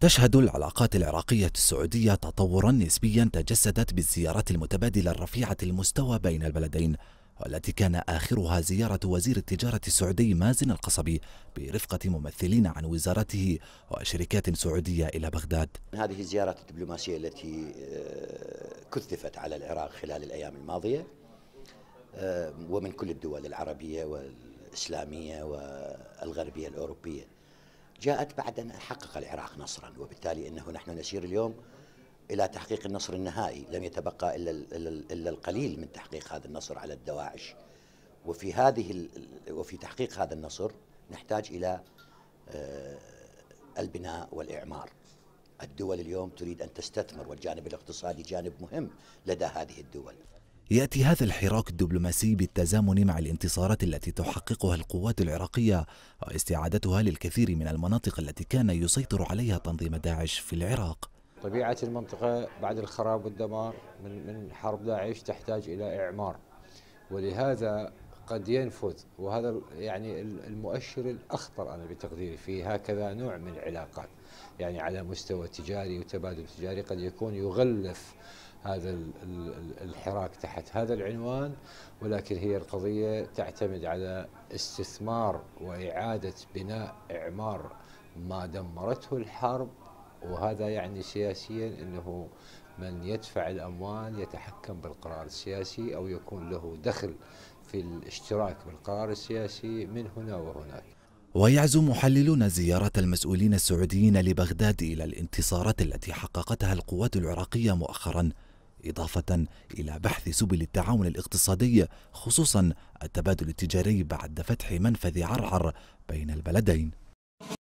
تشهد العلاقات العراقية السعودية تطورا نسبيا تجسدت بالزيارات المتبادلة الرفيعة المستوى بين البلدين والتي كان آخرها زيارة وزير التجارة السعودي مازن القصبي برفقة ممثلين عن وزارته وشركات سعودية إلى بغداد هذه الزيارات الدبلوماسية التي آه، كثفت على العراق خلال الأيام الماضية آه، ومن كل الدول العربية والإسلامية والغربية الأوروبية جاءت بعد أن حقق العراق نصرا وبالتالي أنه نحن نسير اليوم إلى تحقيق النصر النهائي لم يتبقى إلا, إلا القليل من تحقيق هذا النصر على الدواعش وفي هذه وفي تحقيق هذا النصر نحتاج إلى آه، البناء والإعمار الدول اليوم تريد أن تستثمر والجانب الاقتصادي جانب مهم لدى هذه الدول ياتي هذا الحراك الدبلوماسي بالتزامن مع الانتصارات التي تحققها القوات العراقيه واستعادتها للكثير من المناطق التي كان يسيطر عليها تنظيم داعش في العراق. طبيعه المنطقه بعد الخراب والدمار من من حرب داعش تحتاج الى اعمار ولهذا قد ينفذ وهذا يعني المؤشر الاخطر انا بتقديري في هكذا نوع من العلاقات يعني على مستوى تجاري وتبادل تجاري قد يكون يغلف هذا الحراك تحت هذا العنوان ولكن هي القضية تعتمد على استثمار وإعادة بناء إعمار ما دمرته الحرب وهذا يعني سياسيا أنه من يدفع الأموال يتحكم بالقرار السياسي أو يكون له دخل في الاشتراك بالقرار السياسي من هنا وهناك ويعزو محللون زيارة المسؤولين السعوديين لبغداد إلى الانتصارات التي حققتها القوات العراقية مؤخرا إضافة إلى بحث سبل التعاون الاقتصادي خصوصا التبادل التجاري بعد فتح منفذ عرعر بين البلدين